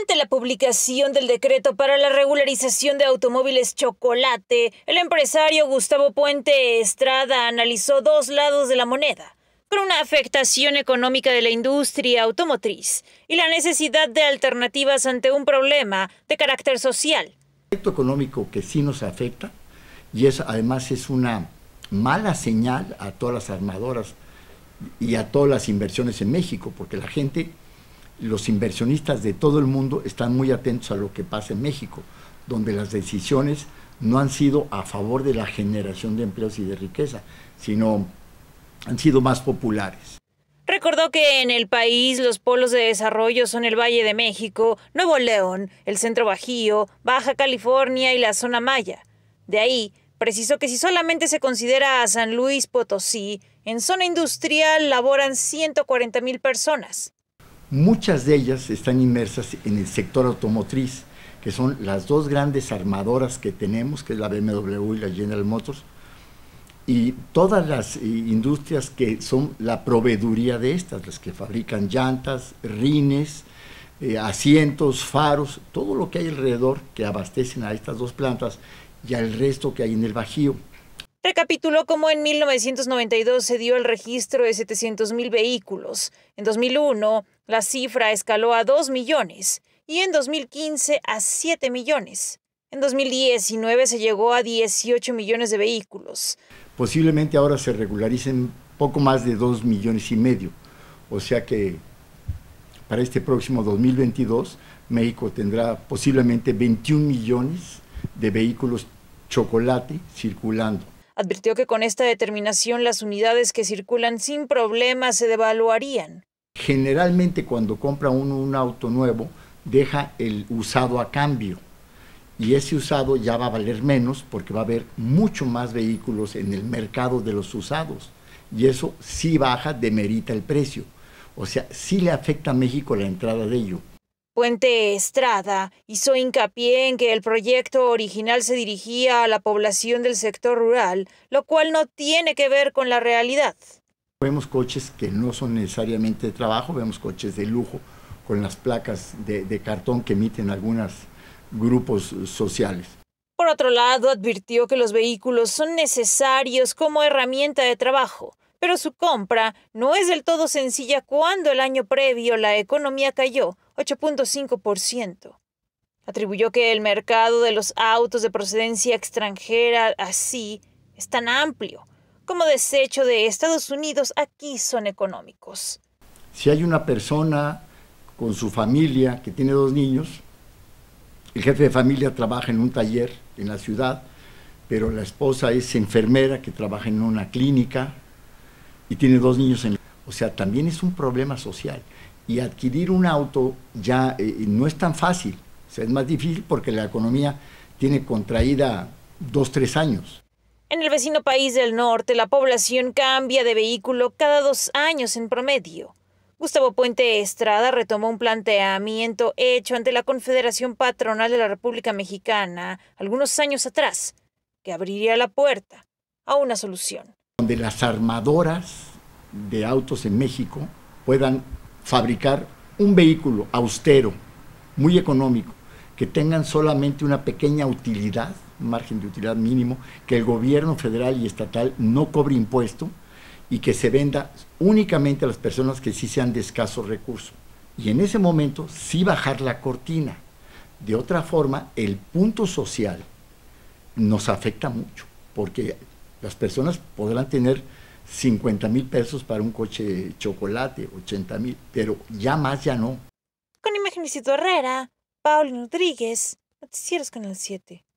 Ante la publicación del decreto para la regularización de automóviles chocolate, el empresario Gustavo Puente Estrada analizó dos lados de la moneda con una afectación económica de la industria automotriz y la necesidad de alternativas ante un problema de carácter social. El efecto económico que sí nos afecta y es además es una mala señal a todas las armadoras y a todas las inversiones en México, porque la gente los inversionistas de todo el mundo están muy atentos a lo que pasa en México, donde las decisiones no han sido a favor de la generación de empleos y de riqueza, sino han sido más populares. Recordó que en el país los polos de desarrollo son el Valle de México, Nuevo León, el Centro Bajío, Baja California y la zona Maya. De ahí, precisó que si solamente se considera a San Luis Potosí, en zona industrial laboran 140 mil personas. Muchas de ellas están inmersas en el sector automotriz, que son las dos grandes armadoras que tenemos, que es la BMW y la General Motors, y todas las eh, industrias que son la proveeduría de estas, las que fabrican llantas, rines, eh, asientos, faros, todo lo que hay alrededor que abastecen a estas dos plantas y al resto que hay en el Bajío. Recapituló cómo en 1992 se dio el registro de 700.000 vehículos. En 2001, la cifra escaló a 2 millones y en 2015 a 7 millones. En 2019 se llegó a 18 millones de vehículos. Posiblemente ahora se regularicen poco más de 2 millones y medio. O sea que para este próximo 2022 México tendrá posiblemente 21 millones de vehículos chocolate circulando. Advirtió que con esta determinación las unidades que circulan sin problemas se devaluarían. Generalmente cuando compra uno un auto nuevo, deja el usado a cambio y ese usado ya va a valer menos porque va a haber mucho más vehículos en el mercado de los usados y eso sí baja demerita el precio. O sea, sí le afecta a México la entrada de ello. Puente Estrada hizo hincapié en que el proyecto original se dirigía a la población del sector rural, lo cual no tiene que ver con la realidad. Vemos coches que no son necesariamente de trabajo, vemos coches de lujo con las placas de, de cartón que emiten algunos grupos sociales. Por otro lado, advirtió que los vehículos son necesarios como herramienta de trabajo, pero su compra no es del todo sencilla cuando el año previo la economía cayó 8.5%. Atribuyó que el mercado de los autos de procedencia extranjera así es tan amplio como desecho de Estados Unidos aquí son económicos. Si hay una persona con su familia que tiene dos niños, el jefe de familia trabaja en un taller en la ciudad, pero la esposa es enfermera que trabaja en una clínica, y tiene dos niños en... O sea, también es un problema social. Y adquirir un auto ya eh, eh, no es tan fácil. O sea, es más difícil porque la economía tiene contraída dos, tres años. En el vecino país del norte, la población cambia de vehículo cada dos años en promedio. Gustavo Puente Estrada retomó un planteamiento hecho ante la Confederación Patronal de la República Mexicana algunos años atrás, que abriría la puerta a una solución donde las armadoras de autos en México puedan fabricar un vehículo austero, muy económico, que tengan solamente una pequeña utilidad, margen de utilidad mínimo, que el gobierno federal y estatal no cobre impuesto y que se venda únicamente a las personas que sí sean de escasos recursos. Y en ese momento sí bajar la cortina. De otra forma, el punto social nos afecta mucho, porque las personas podrán tener 50 mil pesos para un coche de chocolate, 80 mil, pero ya más ya no. Con Imagencito Herrera, Paulino Rodríguez, Noticieros Canal 7.